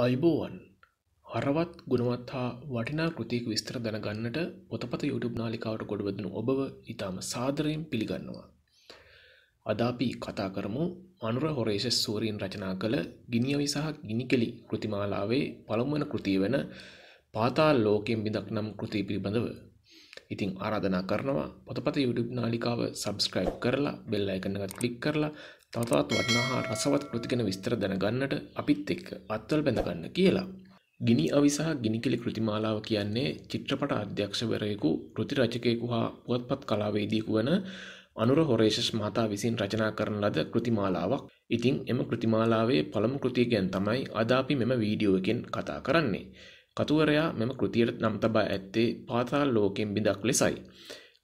අයිබෝවන් හරවත් ගුණවත් හා වටිනා කෘතියක විස්තර දැනගන්නට පොතපත YouTube නාලිකාවට ගොඩවදනු ඔබව ඉතාම සාදරයෙන් පිළිගන්නවා. අදාපි කතා කරමු අනුර හොරේෂ සූරීන් රචනා කළ ගිනිියවි සහ ගිනිකෙලි කෘතිමාලාවේ පළමුවන කෘතිය වෙන පාතාල් ලෝකෙන් බිදක් නම් කෘතිය පිළිබඳව ඉතිං ආරාධනා කරනවා පොතපත YouTube නාලිකාව සබස්ක්‍රයිබ් කරලා බෙල්ලා එකනගත් කලික් කරලා තවතවත් වටනාහා රසවත් කෘතිගෙන විස්තර දැනගන්නට අපිත් එක්ක අත්වල් බැඳගන්න කියලා. ගිනි අවිසාහ ගිනිකිලි කෘතිමාලාව කියන්නේ චිත්‍රපට අධ්‍යක්ෂවරයෙකු කෘති රචකයෙකු හා පුවත්පත් කලාවේදීකු වන අනුර හොරේෂස් මහතා විසින් රචනා කරන ලද කෘතිමාලාවක් ඉතිං එම කෘතිමාලාවේ පළමු කෘතියගැන් තමයි අදාපි මෙම වීඩියෝ එකෙන් කතා කරන්නේ. කතුවරයා මෙම කෘතියට නම් තබා ඇත්තේ පාතාල් ලෝකෙන් බිඳක් ලෙසයි.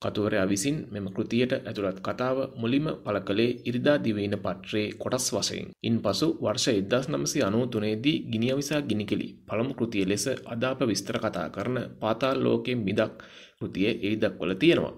කතුවරයා විසින් මෙම කෘතියට ඇතුළත් කතාව මුලිම පළ කළේ ඉරිදා දිවයින පට්‍රයේ කොටස් වශයෙන්. ඉන් පසු වර්ෂ එදස් නමසි අනෝතුනේදී ගිනිියවිසා ගිනිකෙලි පළමු කෘතිය ලෙස අදාප විස්තර කතා කරන පාතාල් ලෝකෙන් බිඳක් කෘතිය එරිදක්වල තියෙනවා.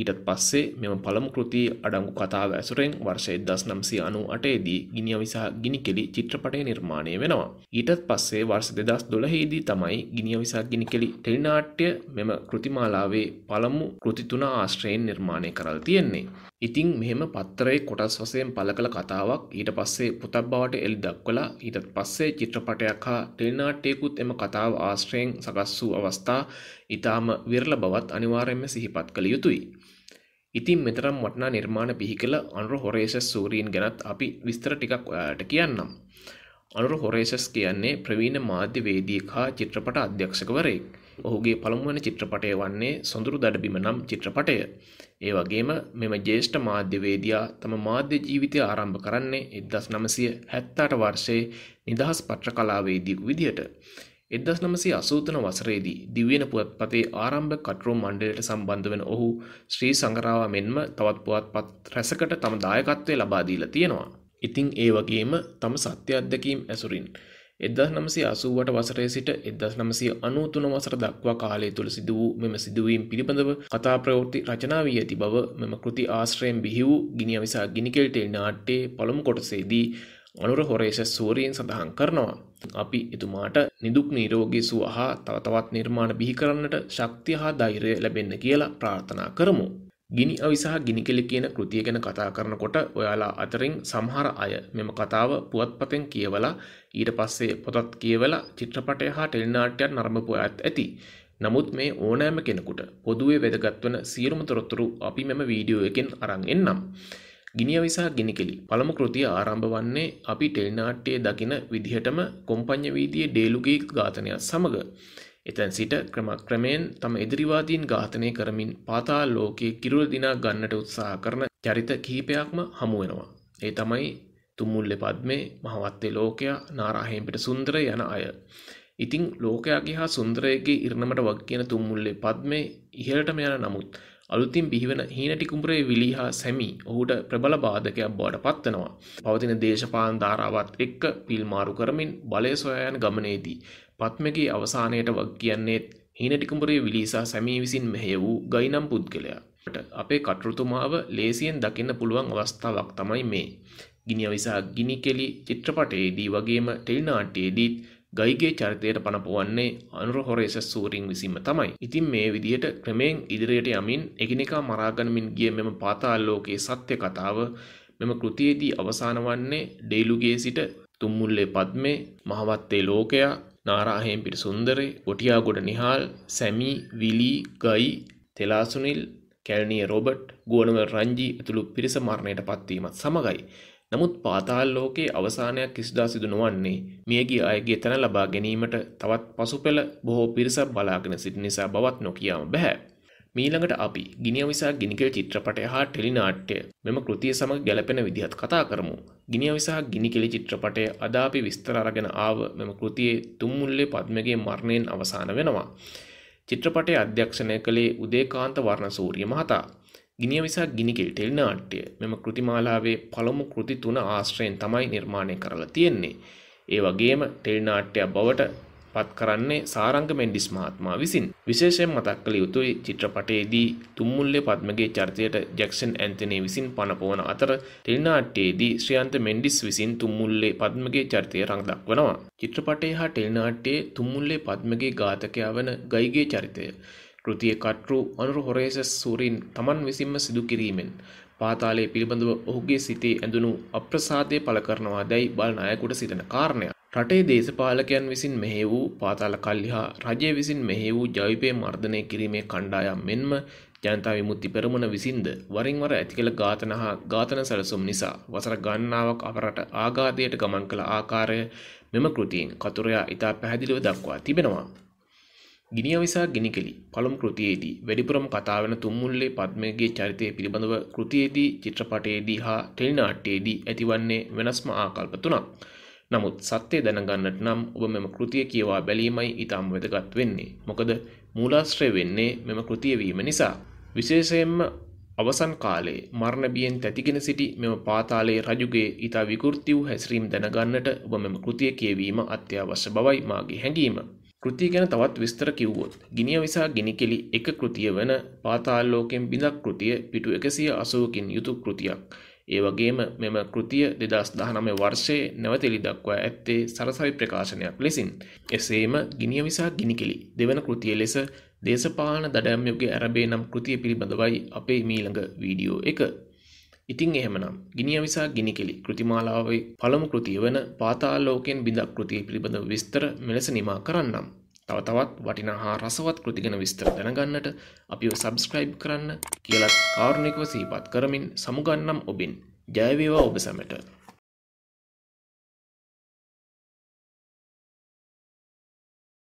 ඊටත් පස්සේ මෙම පළමු කෘතිය අඩංගු කතාව ඇසුරෙන් වර්ෂය දස් නම්සිය අනු අටේදී ගිනිිය විසා ගිනි කෙලි චිත්‍රපටය නිර්මාණය වෙනවා. ඊටත් පස්සේ වර්ස දෙදස් දොළහේදී තමයි ගිනිිය විසා ගිනි කෙලි ටෙලිනාට්‍ය මෙම කෘතිමාලාවේ පළමු කෘතිතුන ආශ්‍රයෙන් නිර්මාණය කරල් තියෙන්නේ. ඉතිං මෙහෙම පත්තරේ කොටස් වසයෙන් පල කළ කතාවක් ඊට පස්සේ පුතක් බවට එල් දක්වලා ඊටත් පස්සේ චිත්‍රපටයක් හා ටෙල්නාට්‍යයකුත් එම කතාව ආශ්‍රයෙන් සකස් වූ අවස්ථා ඉතාම විරල බවත් අනිවාරෙන්ම සිහිපත් කළ යුතුයි. ඉතින් මෙතරම් වටනා නිර්මාණ බිහිකල අනුර හොරේසස් සූරීන් ගැනත් අපි විස්තර ටිකක් ඔයාට කියන්නම්. අනුර හොරේසස් කියන්නේ ප්‍රවීණ මාධ්‍යවේදී හා චිත්‍රපට අධ්‍යක්ෂකවරයෙක්. ඔහුගේ පළමුුවන චිත්‍රපටය වන්නේ සොඳුරු දඩබිම නම් චිත්‍රපටය. ඒ වගේම මෙම ජේෂ්ඨ මාධ්‍යවේදයා තම මාධ්‍ය ජීවිතය ආරම්භ කරන්නේ එදස් නමසය හැත්තාට වර්ෂයේ නිදහස් පට්‍ර කලාවේදී විදිහට. එදස් නමසේ අසූතන වසරේදී දිවෙන පුවත්පතේ ආරම්භ කටරුම් මණ්ඩලයට සම්බන්ධ වෙන ඔහු ශ්‍රී සංගරාව මෙන්ම තවත් පුවත්පත් රැසකට තම දායකත්වය ලබාදීලා තියෙනවා. ඉතිං ඒ වගේම තම සත්‍ය අත්දැකීම් ඇසුරින්. එදස් නමසේ අසුවට වසරේ සිට එදස් නමසේ අනූතුන වසර දක්වා කාලය තුළ සිද වූ මෙම සිදුවීම් පිළිබඳව කතා ප්‍රවෘත්ති රචනාවී ඇති බව මෙම කෘති ආශ්‍රයෙන් බිහි වූ ගිනිිය විසා ගිනිකෙල්ටෙල් නාට්ටේ පළමු කොටසේදී අනුර හොරේෂ සූරීෙන් සඳහන් කරනවා. අපි එතුමාට නිදුක් නීරෝගී සුව හා තවතවත් නිර්මාණ බිහි කරන්නට ශක්තිය හා ධෛර්ය ලැබෙන්න කියලා ප්‍රාර්ථනා කරමු. ගිනි අවිසාහ ගිනි කෙලි කියන කෘතිය ගැන කතා කරනකොට ඔයාලා අතරින් සමහර අය මෙම කතාව පුවත්පතෙන් කියවලා ඊට පස්සේ පොතත් කියවලා චිත්‍රපටය හා ටෙලිනාට්‍යයක් නරඹපු අයත් ඇති. නමුත් මේ ඕනෑම කෙනෙකුට පොදුවේ වැදගත් වන සියලුම තොරතුරු අපි මෙම වීඩියෝ එකෙන් අරන් එන්නම්. ගිනිය විසාහ ගිනිකෙලි පළමු කෘතිය ආරම්භ වන්නේ අපි ටෙල්නාට්‍යයේ දකින විදිහටම කොම්පඤ්ඤ වීදියේ ඩේලුගේ ඝාතනයත් සමග එතැන් සිට ක්‍රමක්‍රමයෙන් තම ඉදිරිවාදීන් ඝාතනය කරමින් පාතාල් ලෝකයේ කිරුළ දිනා ගන්නට උත්සාහ කරන චරිත කිහිපයක්ම හමු වෙනවා. ඒ තමයි තුම්මුල්ලෙ පද්මේ මහවත්තේ ලෝකයා නාරාහයෙන් පිට සුන්දර යන අය. ඉතිං ලෝකයාගේ හා සුන්දරයගේ ඉරණමට වග කියන තුම්මුල්ලේ පද්මේ ඉහළටම යන නමුත් අලුතින් බිහිවන හීනටි කුඹරේ විලි හා සැමි ඔහුට ප්‍රබල බාධකයක් බවට පත්වනවා. පවතින දේශපාලන ධාරාවත් එක්ක පිල්මාරු කරමින් බලය සොයා යන ගමනේදී පත්මගේ අවසානයට වග කියන්නේ හීනටි කුඹරේ විලිසා සැමී විසින් මෙහෙය වූ ගයිනම් පුද්ගලයා. අපේ කටරුතුමාව ලේසියෙන් දකින්න පුළුවන් අවස්ථාවක් තමයි මේ. ගිනි අවිසා ගිනි කෙලි චිත්‍රපටයේදී වගේම ටෙලිනාට්‍යයේදීත් ගයිගේ චරිතයට පනපුවන්නේ අනුරහොරේස සූරින් විසින්ම තමයි. ඉතින් මේ විදියට ක්‍රමයෙන් ඉදිරියට යමින් එකිනෙකා මරාගනමින් ගිය මෙම පාතාල්ලෝකයේ සත්‍ය කතාව මෙම කෘතියේදී අවසාන වන්නේ ඩේලුගේ සිට තුම්මුල්ලේ පද්මේ මහවත්තේ ලෝකයා නාරාහයෙන් පිට සුන්දරේ ගොටියාගොඩ නිහාල් සැමී විලී ගයි තෙලාසුනිල් කැල්නිය රොබට් ගුවනවල් රංජී ඇතුළු පිරිස මරණයට පත්වීමත් සමගයි නමුත් පාතාල් ලෝකයේ අවසානයක් කිසිදා සිදු නොවන්නේ මියගිය අයගේ තැන ලබා ගැනීමට තවත් පසුපෙළ බොහෝ පිරිසක් බලාගෙන සිටි නිසා බවත් නොකියාම බෑ. මීළඟට අපි ගිනියවිසා ගිනිකෙල් චිත්‍රපටය හා ටෙලිනාට්‍ය මෙම කෘතිය සමඟ ගැලපෙන විදිහත් කතා කරමු. ගිනියවිසා ගිනිකෙලි චිත්‍රපටය අදාපි විස්තර අරගෙන ආව මෙම කෘතියේ තුම්මුල්ලේ පද්මගේ මරණයෙන් අවසාන වෙනවා. චිත්‍රපටය අධ්‍යක්ෂණය කළේ උදේකාන්ත වර්ණසූරිය මහතා. ගිනිය විසක් ගිනිකිල් ටෙල් නාට්‍ය මෙම කෘතිමාලාවේ පළමු කෘති තුන ආශ්‍රයෙන් තමයි නිර්මාණය කරලා තියෙන්නේ. ඒ වගේම ටෙල් නාට්‍යයක් බවට පත් කරන්නේ සාරංග මෙන්ඩිස් මහත්මයා විසින්. විශේෂයෙන් මතක් කළ යුතුයි චිත්‍රපටයේදී තුම්මුල්ලේ පද්මගේ චරිතයට ජැක්සන් ඇන්තනී විසින් පනපවන අතර ටෙල් නාට්‍යයේදී ශ්‍රියන්ත මෙන්ඩිස් විසින් තුම්මුල්ලේ පද්මගේ චරිතය රඟ දක්වනවා. චිත්‍රපටයේ හා ටෙල් නාට්‍යයේ තුම්මුල්ලේ පද්මගේ ඝාතකයා වන ගයිගේ චරිතය කෘතිය කටරු අනුරු හොරේසස් සූරීන් තමන් විසින්ම සිදු කිරීමෙන් පාතාලයේ පිළිබඳව ඔහුගේ සිතේ ඇඳුණු අප්‍රසාදය පළ කරනවා දැයි බලන අයකුට සිතන කාරණයක්. රටේ දේශපාලකයන් විසින් මෙහෙ වූ පාතාල කල්ලි හා රජය විසින් මෙහෙ වූ ජවිපය මර්ධනය කිරීමේ කණ්ඩායම් මෙන්ම ජනතා විමුක්ති පෙරමුණ විසින්ද වරින් වර ඇති කළ ඝාතන හා ඝාතන සැලසුම් නිසා වසර ගණනාවක් අපරට ආඝාතයට ගමන් කළ ආකාරය මෙම කෘතියෙන් කතුරයා ඉතා පැහැදිලිව දක්වා තිබෙනවා. ගිනියවිසා ගිනිකෙලි පළම් කෘතියේදී වැඩිපුරම කතාාවෙන තුම්මුල්ලේ පත්මයගේ චරිතය පිළිබඳව කෘතියේදී චිත්‍රපටයේදී හා ටෙල්නාට්ටේදී ඇතිවන්නේ වෙනස්ම ආකල්ප තුනක්. නමුත් සත්‍යය දැනගන්නට නම් ඔබ මෙම කෘතිය කියවා බැලීමයි ඉතාම් වැදගත් වෙන්නේ. මොකද මූලාශ්‍රය වෙන්නේ මෙම කෘතියවීම නිසා. විශේෂයෙන්ම අවසන් කාලේ මරණබියෙන් තැතිගෙන සිටි මෙම පාතාලයේ රජුගේ ඉතා විකෘති වූ හැසිරීම් දැනගන්නට ඔබ මෙම කෘතිය කියවීම අත්‍යවශ්‍ය බවයි මාගේ හැඟීම. කෘතිය ගැන තවත් විස්තර කිව්වොත්. ගිනිය විසා ගිනිකෙලි එක කෘතිය වන පාතාල්ලෝකෙන් බිඳක් කෘතිය පිටු එකසිය අසුවකින් යුතු කෘතියක්. ඒ වගේම මෙම කෘතිය දෙදස් දහනමේ වර්ෂයේ නැවතෙලි දක්වා ඇත්තේ සරසවි ප්‍රකාශනයක් ලෙසින්. එසේම ගිනිය විසා ගිනිකෙලි දෙවන කෘතිය ලෙස දේශපාන දඩම්යුගේ ඇරබේ නම් කෘතිය පිළිබඳවයි අපේ මීළඟ වීඩියෝ එක. ඉතිං එහෙමනම් ගිනිය විසා ගිනිකෙලි කෘතිමාලාවේ පළමු කෘතිය වන පාතාල්ලෝකෙන් බිඳක් කෘතිය පිළිබඳ විස්තර මෙලෙස නිමා කරන්නම්. තව තවත් වටිනා හා රසවත් කෘතිගෙන විස්තර දැනගන්නට අපිව සබස්ක්‍රයිබ් කරන්න කියලත් කාරුණිකව සීපත් කරමින් සමුගන්නම් ඔබින් ජයවේවා ඔබ සැමට.